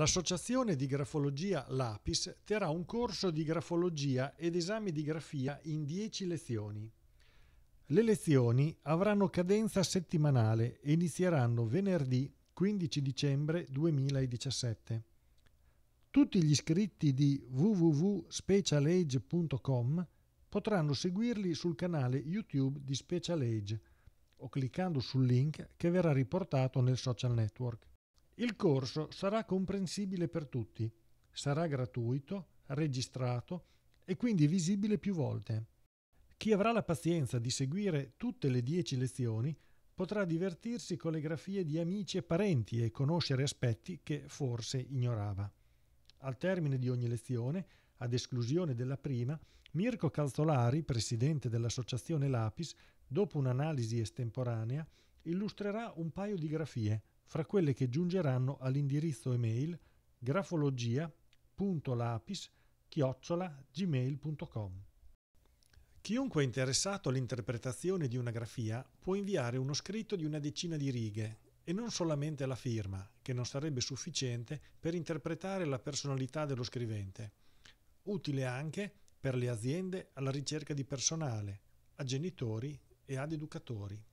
L'associazione di grafologia Lapis terrà un corso di grafologia ed esami di grafia in 10 lezioni. Le lezioni avranno cadenza settimanale e inizieranno venerdì 15 dicembre 2017. Tutti gli iscritti di www.specialage.com potranno seguirli sul canale YouTube di Special Age o cliccando sul link che verrà riportato nel social network. Il corso sarà comprensibile per tutti, sarà gratuito, registrato e quindi visibile più volte. Chi avrà la pazienza di seguire tutte le dieci lezioni potrà divertirsi con le grafie di amici e parenti e conoscere aspetti che forse ignorava. Al termine di ogni lezione, ad esclusione della prima, Mirko Calzolari, presidente dell'associazione Lapis, dopo un'analisi estemporanea, illustrerà un paio di grafie fra quelle che giungeranno all'indirizzo email grafologia.lapis-gmail.com. Chiunque è interessato all'interpretazione di una grafia può inviare uno scritto di una decina di righe e non solamente la firma, che non sarebbe sufficiente per interpretare la personalità dello scrivente. Utile anche per le aziende alla ricerca di personale, a genitori e ad educatori.